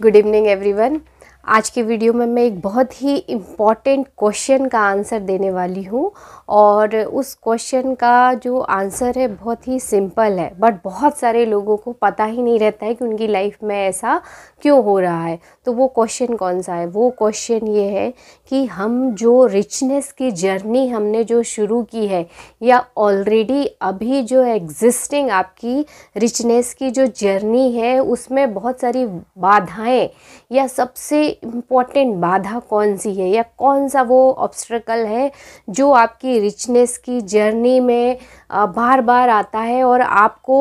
Good evening, everyone. आज के video में मैं एक बहुत ही इम्पॉर्टेंट क्वेश्चन का आंसर देने वाली हूँ और उस क्वेश्चन का जो आंसर है बहुत ही सिंपल है बट बहुत सारे लोगों को पता ही नहीं रहता है कि उनकी लाइफ में ऐसा क्यों हो रहा है तो वो क्वेश्चन कौन सा है वो क्वेश्चन ये है कि हम जो रिचनेस की जर्नी हमने जो शुरू की है या ऑलरेडी अभी जो एग्जिस्टिंग आपकी रिचनेस की जो जर्नी है उसमें बहुत सारी बाधाएँ या सबसे इम्पॉर्टेंट बाधा कौन सी है या कौन सा वो ऑब्स्ट्रकल है जो आपकी रिचनेस की जर्नी में बार बार आता है और आपको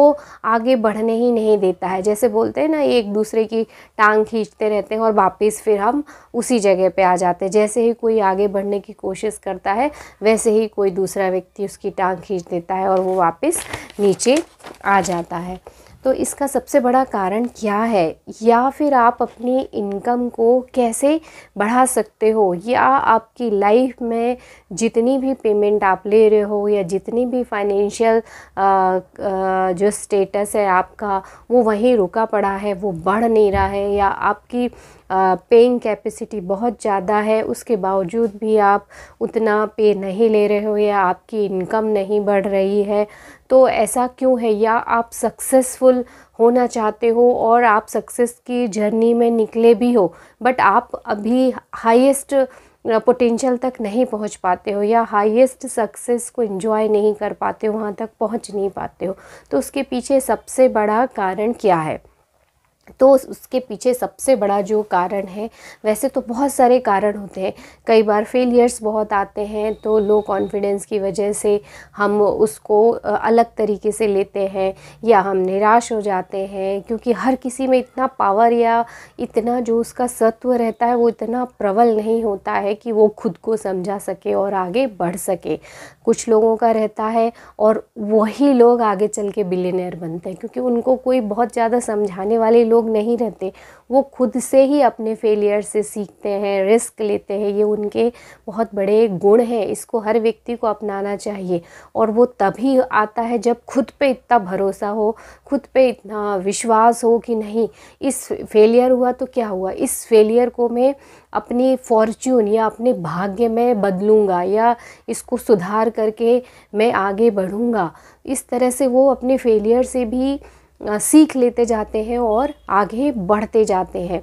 आगे बढ़ने ही नहीं देता है जैसे बोलते हैं ना एक दूसरे की टांग खींचते रहते हैं और वापस फिर हम उसी जगह पे आ जाते हैं जैसे ही कोई आगे बढ़ने की कोशिश करता है वैसे ही कोई दूसरा व्यक्ति उसकी टांग खींच देता है और वो वापस नीचे आ जाता है तो इसका सबसे बड़ा कारण क्या है या फिर आप अपनी इनकम को कैसे बढ़ा सकते हो या आपकी लाइफ में जितनी भी पेमेंट आप ले रहे हो या जितनी भी फाइनेंशियल जो स्टेटस है आपका वो वहीं रुका पड़ा है वो बढ़ नहीं रहा है या आपकी पेइंग कैपेसिटी बहुत ज़्यादा है उसके बावजूद भी आप उतना पे नहीं ले रहे हो या आपकी इनकम नहीं बढ़ रही है तो ऐसा क्यों है या आप सक्सेसफुल होना चाहते हो और आप सक्सेस की जर्नी में निकले भी हो बट आप अभी हाईएस्ट पोटेंशियल तक नहीं पहुंच पाते हो या हाईएस्ट सक्सेस को एंजॉय नहीं कर पाते हो वहाँ तक पहुंच नहीं पाते हो तो उसके पीछे सबसे बड़ा कारण क्या है तो उसके पीछे सबसे बड़ा जो कारण है वैसे तो बहुत सारे कारण होते हैं कई बार फेलियर्स बहुत आते हैं तो लो कॉन्फिडेंस की वजह से हम उसको अलग तरीके से लेते हैं या हम निराश हो जाते हैं क्योंकि हर किसी में इतना पावर या इतना जो उसका सत्व रहता है वो इतना प्रबल नहीं होता है कि वो खुद को समझा सके और आगे बढ़ सके कुछ लोगों का रहता है और वही लोग आगे चल के बिलीनियर बनते हैं क्योंकि उनको कोई बहुत ज़्यादा समझाने वाले लोग लोग नहीं रहते वो खुद से ही अपने फेलियर से सीखते हैं रिस्क लेते हैं ये उनके बहुत बड़े गुण हैं इसको हर व्यक्ति को अपनाना चाहिए और वो तभी आता है जब खुद पे इतना भरोसा हो खुद पे इतना विश्वास हो कि नहीं इस फेलियर हुआ तो क्या हुआ इस फेलियर को मैं अपनी फॉर्च्यून या अपने भाग्य में बदलूँगा या इसको सुधार करके मैं आगे बढ़ूँगा इस तरह से वो अपने फेलियर से भी सीख लेते जाते हैं और आगे बढ़ते जाते हैं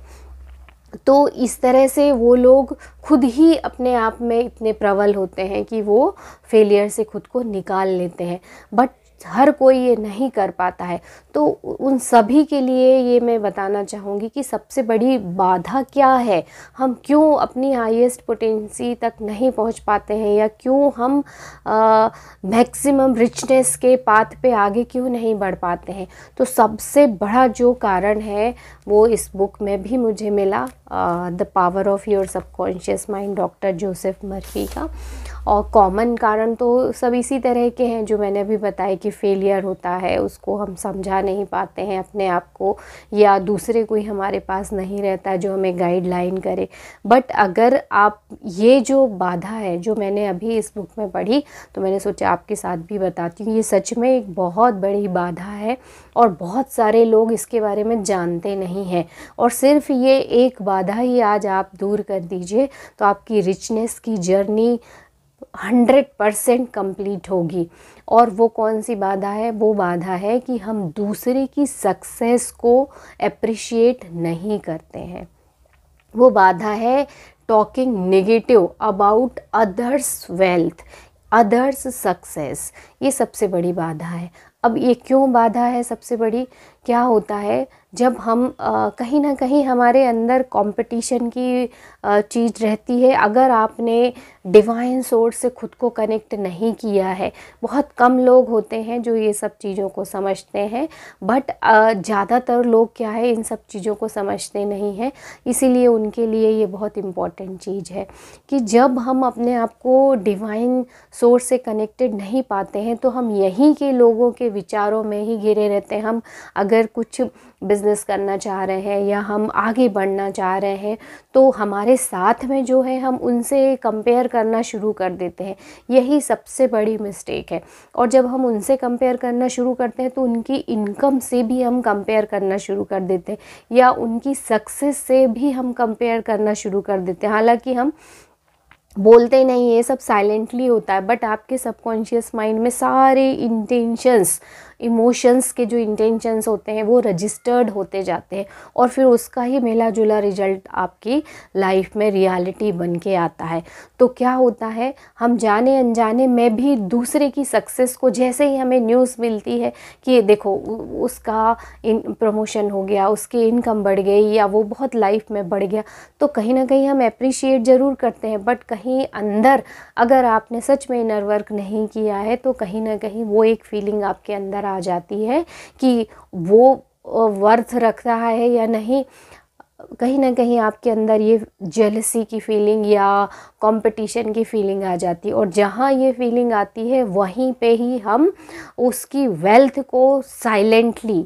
तो इस तरह से वो लोग खुद ही अपने आप में इतने प्रबल होते हैं कि वो फेलियर से खुद को निकाल लेते हैं बट हर कोई ये नहीं कर पाता है तो उन सभी के लिए ये मैं बताना चाहूँगी कि सबसे बड़ी बाधा क्या है हम क्यों अपनी हाईएस्ट पोटेंसी तक नहीं पहुँच पाते हैं या क्यों हम मैक्सिमम रिचनेस के पाथ पे आगे क्यों नहीं बढ़ पाते हैं तो सबसे बड़ा जो कारण है वो इस बुक में भी मुझे मिला the power of your subconscious mind doctor Joseph Murphy का और कॉमन कारण तो सब इसी तरह के हैं जो मैंने अभी बताए कि फेलियर होता है उसको हम समझा नहीं पाते हैं अपने आप को या दूसरे कोई हमारे पास नहीं रहता जो हमें गाइडलाइन करे बट अगर आप ये जो बाधा है जो मैंने अभी इस बुक में पढ़ी तो मैंने सोचा आपके साथ भी बताती हूँ ये सच में एक बहुत बड़ी बाधा है और बहुत सारे लोग इसके बारे में जानते नहीं हैं और सिर्फ ये एक बाधा ही आज आप दूर कर दीजिए तो आपकी रिचनेस की जर्नी हंड्रेड परसेंट कम्प्लीट होगी और वो कौन सी बाधा है वो बाधा है कि हम दूसरे की सक्सेस को अप्रिशिएट नहीं करते हैं वो बाधा है talking negative about others wealth others success ये सबसे बड़ी बाधा है अब ये क्यों बाधा है सबसे बड़ी क्या होता है जब हम कहीं ना कहीं हमारे अंदर कंपटीशन की चीज़ रहती है अगर आपने डिवाइन सोर्स से खुद को कनेक्ट नहीं किया है बहुत कम लोग होते हैं जो ये सब चीज़ों को समझते हैं बट ज़्यादातर लोग क्या है इन सब चीज़ों को समझते नहीं हैं इसीलिए उनके लिए ये बहुत इम्पॉर्टेंट चीज़ है कि जब हम अपने आप को डिवाइन सोर्स से कनेक्टेड नहीं पाते हैं तो हम यहीं के लोगों के विचारों में ही घिरे रहते हैं हम अगर कुछ बिज़नेस करना चाह रहे हैं या हम आगे बढ़ना चाह रहे हैं तो हमारे साथ में जो है हम उनसे कंपेयर करना शुरू कर देते हैं यही सबसे बड़ी मिस्टेक है और जब हम उनसे कंपेयर करना शुरू करते हैं तो उनकी इनकम से भी हम कंपेयर करना शुरू कर देते हैं या उनकी सक्सेस से भी हम कंपेयर करना शुरू कर देते हैं हालांकि हम बोलते नहीं ये सब साइलेंटली होता है बट आपके सबकॉन्शियस माइंड में सारे इंटेंशंस इमोशंस के जो इंटेंशंस होते हैं वो रजिस्टर्ड होते जाते हैं और फिर उसका ही मिला जुला रिजल्ट आपकी लाइफ में रियलिटी बन के आता है तो क्या होता है हम जाने अनजाने में भी दूसरे की सक्सेस को जैसे ही हमें न्यूज़ मिलती है कि देखो उसका इन प्रमोशन हो गया उसकी इनकम बढ़ गई या वो बहुत लाइफ में बढ़ गया तो कहीं ना कहीं हम अप्रिशिएट ज़रूर करते हैं बट कहीं अंदर अगर आपने सच में इनर वर्क नहीं किया है तो कहीं ना कहीं वो एक फीलिंग आपके अंदर आ आ जाती है कि वो वर्थ रख रहा है या नहीं कहीं ना कहीं आपके अंदर ये जेलसी की फीलिंग या कंपटीशन की फीलिंग आ जाती है और जहाँ ये फीलिंग आती है वहीं पे ही हम उसकी वेल्थ को साइलेंटली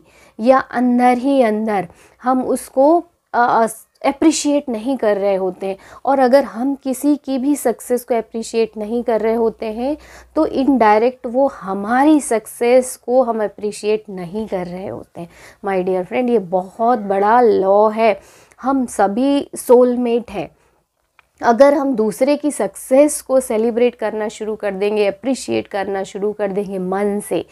या अंदर ही अंदर हम उसको आ, अप्रिशिएट नहीं कर रहे होते हैं और अगर हम किसी की भी सक्सेस को अप्रिशिएट नहीं कर रहे होते हैं तो इनडायरेक्ट वो हमारी सक्सेस को हम अप्रिशिएट नहीं कर रहे होते हैं माई डियर फ्रेंड ये बहुत बड़ा लॉ है हम सभी सोलमेट हैं अगर हम दूसरे की सक्सेस को सेलिब्रेट करना शुरू कर देंगे अप्रिशिएट करना शुरू कर देंगे मन से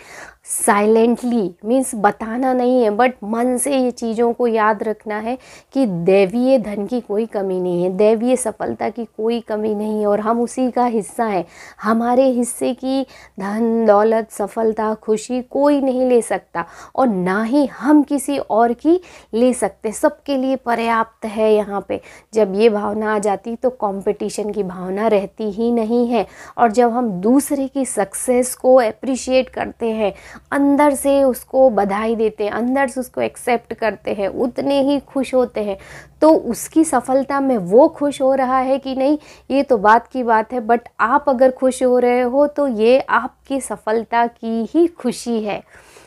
साइलेंटली मीन्स बताना नहीं है बट मन से ये चीज़ों को याद रखना है कि दैवीय धन की कोई कमी नहीं है दैवीय सफलता की कोई कमी नहीं है और हम उसी का हिस्सा हैं हमारे हिस्से की धन दौलत सफलता खुशी कोई नहीं ले सकता और ना ही हम किसी और की ले सकते सबके लिए पर्याप्त है यहाँ पे जब ये भावना आ जाती तो कंपटीशन की भावना रहती ही नहीं है और जब हम दूसरे की सक्सेस को अप्रिशिएट करते हैं अंदर से उसको बधाई देते हैं अंदर से उसको एक्सेप्ट करते हैं उतने ही खुश होते हैं तो उसकी सफलता में वो खुश हो रहा है कि नहीं ये तो बात की बात है बट आप अगर खुश हो रहे हो तो ये आपकी सफलता की ही खुशी है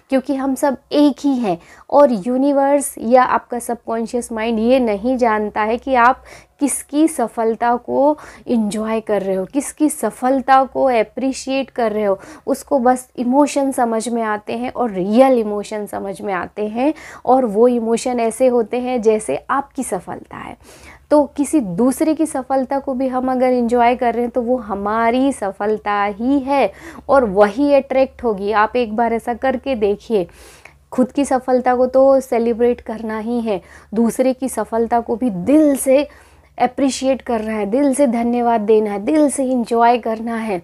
क्योंकि हम सब एक ही हैं और यूनिवर्स या आपका सबकॉन्शियस माइंड ये नहीं जानता है कि आप किसकी सफलता को इन्जॉय कर रहे हो किसकी सफलता को अप्रिशिएट कर रहे हो उसको बस इमोशन समझ में आते हैं और रियल इमोशन समझ में आते हैं और वो इमोशन ऐसे होते हैं जैसे आपकी सफलता है तो किसी दूसरे की सफलता को भी हम अगर इंजॉय कर रहे हैं तो वो हमारी सफलता ही है और वही अट्रैक्ट होगी आप एक बार ऐसा करके देखिए खुद की सफलता को तो सेलिब्रेट करना ही है दूसरे की सफलता को भी दिल से अप्रिशिएट करना है दिल से धन्यवाद देना है दिल से इंजॉय करना है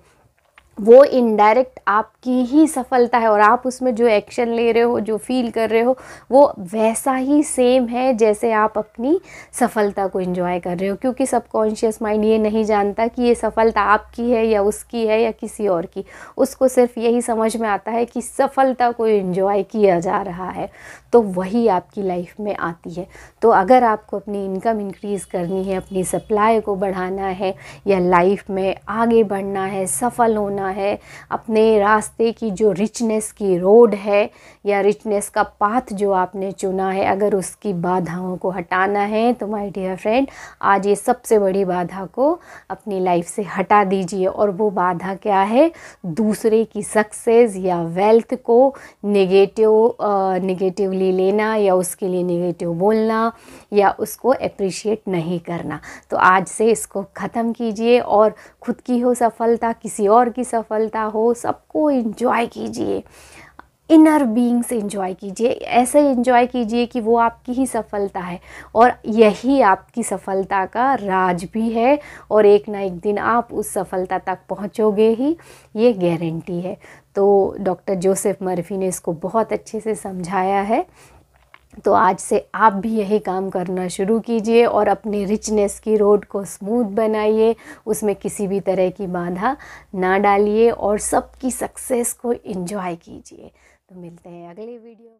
वो इनडायरेक्ट आपकी ही सफलता है और आप उसमें जो एक्शन ले रहे हो जो फील कर रहे हो वो वैसा ही सेम है जैसे आप अपनी सफलता को इन्जॉय कर रहे हो क्योंकि सबकॉन्शियस माइंड ये नहीं जानता कि ये सफलता आपकी है या उसकी है या किसी और की उसको सिर्फ यही समझ में आता है कि सफलता को इन्जॉय किया जा रहा है तो वही आपकी लाइफ में आती है तो अगर आपको अपनी इनकम इंक्रीज़ करनी है अपनी सप्लाई को बढ़ाना है या लाइफ में आगे बढ़ना है सफल होना करना है अपने रास्ते की जो रिचनेस की रोड है या रिचनेस का पाथ जो आपने चुना है अगर उसकी बाधाओं को हटाना है तो माय डियर फ्रेंड आज ये सबसे बड़ी बाधा को अपनी लाइफ से हटा दीजिए और वो बाधा क्या है दूसरे की सक्सेस या वेल्थ को निगेटिव निगेटिवली लेना या उसके लिए निगेटिव बोलना या उसको अप्रिशिएट नहीं करना तो आज से इसको ख़त्म कीजिए और खुद की हो सफलता किसी और की सफलता हो सबको इन्जॉय कीजिए इनर बीइंग से इन्जॉय कीजिए ऐसे इन्जॉय कीजिए कि वो आपकी ही सफलता है और यही आपकी सफलता का राज भी है और एक ना एक दिन आप उस सफलता तक पहुंचोगे ही ये गारंटी है तो डॉक्टर जोसेफ मर्फी ने इसको बहुत अच्छे से समझाया है तो आज से आप भी यही काम करना शुरू कीजिए और अपने रिचनेस की रोड को स्मूथ बनाइए उसमें किसी भी तरह की बाधा ना डालिए और सबकी सक्सेस को इन्जॉय कीजिए तो मिलते हैं अगले वीडियो में